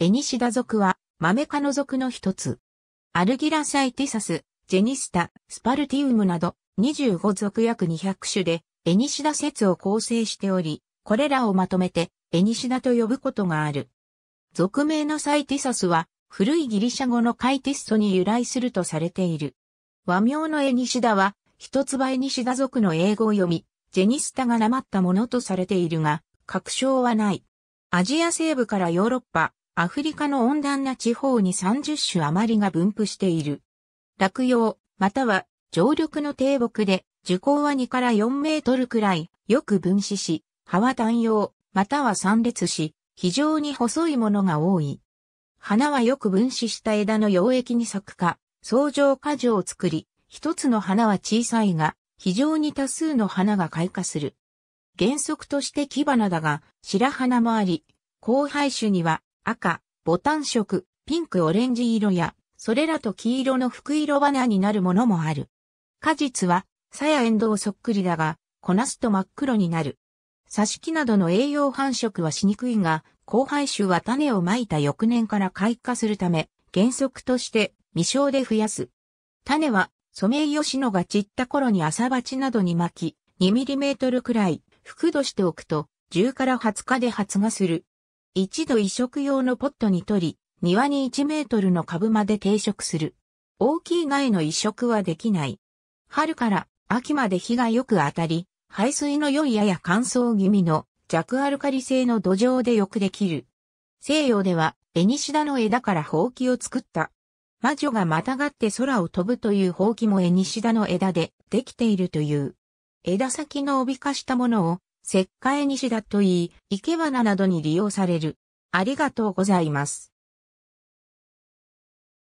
エニシダ属は、マメ科の属の一つ。アルギラサイティサス、ジェニスタ、スパルティウムなど、25属約200種で、エニシダ説を構成しており、これらをまとめて、エニシダと呼ぶことがある。属名のサイティサスは、古いギリシャ語のカイティストに由来するとされている。和名のエニシダは、一つ葉エニシダ族の英語を読み、ジェニスタがなまったものとされているが、確証はない。アジア西部からヨーロッパ、アフリカの温暖な地方に30種余りが分布している。落葉、または常緑の低木で、樹高は2から4メートルくらい、よく分子し、葉は単葉、または三列し、非常に細いものが多い。花はよく分子した枝の溶液に咲くか、相乗果樹を作り、一つの花は小さいが、非常に多数の花が開花する。原則として木花だが、白花もあり、交配種には赤、ボタン色、ピンクオレンジ色や、それらと黄色の福色花になるものもある。果実は、さやエンドウそっくりだが、こなすと真っ黒になる。挿し木などの栄養繁殖はしにくいが、後輩種は種をまいた翌年から開花するため、原則として未生で増やす。種はソメイヨシノが散った頃に朝鉢などに巻き、2ミリメートルくらい、覆土しておくと、10から20日で発芽する。一度移植用のポットに取り、庭に1メートルの株まで定植する。大きい苗の移植はできない。春から秋まで日がよく当たり、排水の良いやや乾燥気味の弱アルカリ性の土壌でよくできる。西洋では、エニシダの枝からほうを作った。魔女がまたがって空を飛ぶというほうもエニシダの枝でできているという。枝先の帯化したものを石灰西だといい、生け花などに利用される。ありがとうございます。